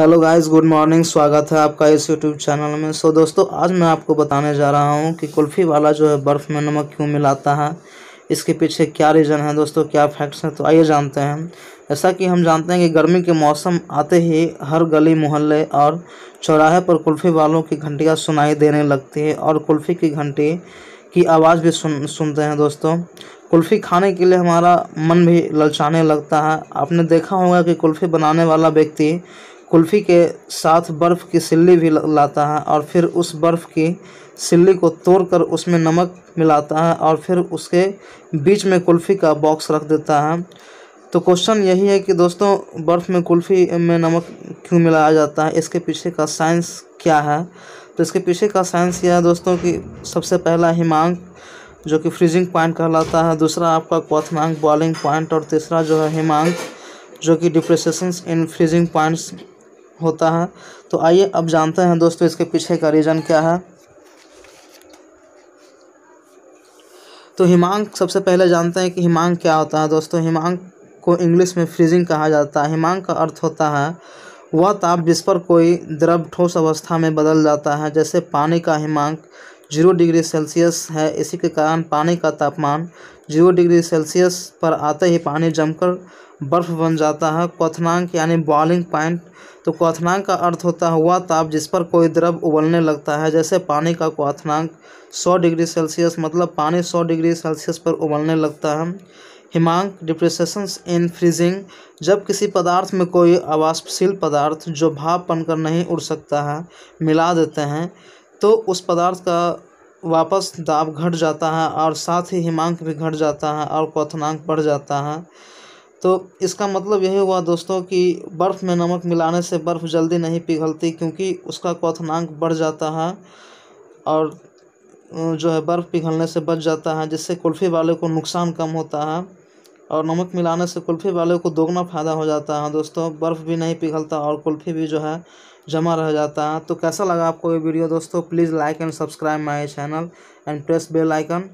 hello guys good morning स्वागत है आपका इस यूट्यूब चैनल में सो so, दोस्तों आज मैं आपको बताने जा रहा हूँ कि कुल्फ़ी वाला जो है बर्फ़ में नमक क्यों मिलाता है इसके पीछे क्या रीज़न है दोस्तों क्या फैक्ट्स हैं तो आइए जानते हैं ऐसा कि हम जानते हैं कि गर्मी के मौसम आते ही हर गली मोहल्ले और चौराहे पर कुल्फ़ी वालों की घंटियाँ सुनाई देने लगती है और कुल्फ़ी की घंटी की आवाज़ भी सुन सुनते हैं दोस्तों कुल्फ़ी खाने के लिए हमारा मन भी ललचाने लगता है आपने देखा होगा कि कुल्फ़ी बनाने वाला व्यक्ति कुल्फ़ी के साथ बर्फ़ की सिल्ली भी लाता है और फिर उस बर्फ़ की सिल्ली को तोड़कर उसमें नमक मिलाता है और फिर उसके बीच में कुल्फ़ी का बॉक्स रख देता है तो क्वेश्चन यही है कि दोस्तों बर्फ़ में कुल्फ़ी में नमक क्यों मिलाया जाता है इसके पीछे का साइंस क्या है तो इसके पीछे का साइंस यह है दोस्तों कि सबसे पहला हिमांक जो कि फ्रीजिंग पॉइंट कहलाता है दूसरा आपका क्वथनांक बॉलिंग पॉइंट और तीसरा जो है हिमांक जो कि डिप्रेशन इन फ्रीजिंग पॉइंट्स होता है तो आइए अब जानते हैं दोस्तों इसके पीछे का रीज़न क्या है तो हिमांक सबसे पहले जानते हैं कि हिमांक क्या होता है दोस्तों हिमांक को इंग्लिश में फ्रीजिंग कहा जाता है हिमांक का अर्थ होता है वह ताप जिस पर कोई द्रव ठोस अवस्था में बदल जाता है जैसे पानी का हिमांक जीरो डिग्री सेल्सियस है इसी के कारण पानी का तापमान जीरो डिग्री सेल्सियस पर आते ही पानी जमकर बर्फ़ बन जाता है क्वथनांक यानी बॉइलिंग पॉइंट तो क्वथनांक का अर्थ होता है हुआ ताप जिस पर कोई द्रव उबलने लगता है जैसे पानी का क्वथनांक 100 डिग्री सेल्सियस मतलब पानी 100 डिग्री सेल्सियस पर उबलने लगता है हिमांक डिप्रेशन इन फ्रीजिंग जब किसी पदार्थ में कोई अवाष्पशील पदार्थ जो भाप बनकर नहीं उड़ सकता है मिला देते हैं तो उस पदार्थ का वापस दाब घट जाता है और साथ ही हिमांक भी घट जाता है और क्वथनांक बढ़ जाता है तो इसका मतलब यही हुआ दोस्तों कि बर्फ़ में नमक मिलाने से बर्फ़ जल्दी नहीं पिघलती क्योंकि उसका क्वथनांक बढ़ जाता है और जो है बर्फ़ पिघलने से बच जाता है जिससे कुल्फ़ी वाले को नुकसान कम होता है और नमक मिलाने से कुल्फ़ी वाले को दोगुना फ़ायदा हो जाता है दोस्तों बर्फ़ भी नहीं पिघलता और कुल्फ़ी भी जो है जमा रह जाता है तो कैसा लगा आपको ये वीडियो दोस्तों please like and subscribe my channel and press bell icon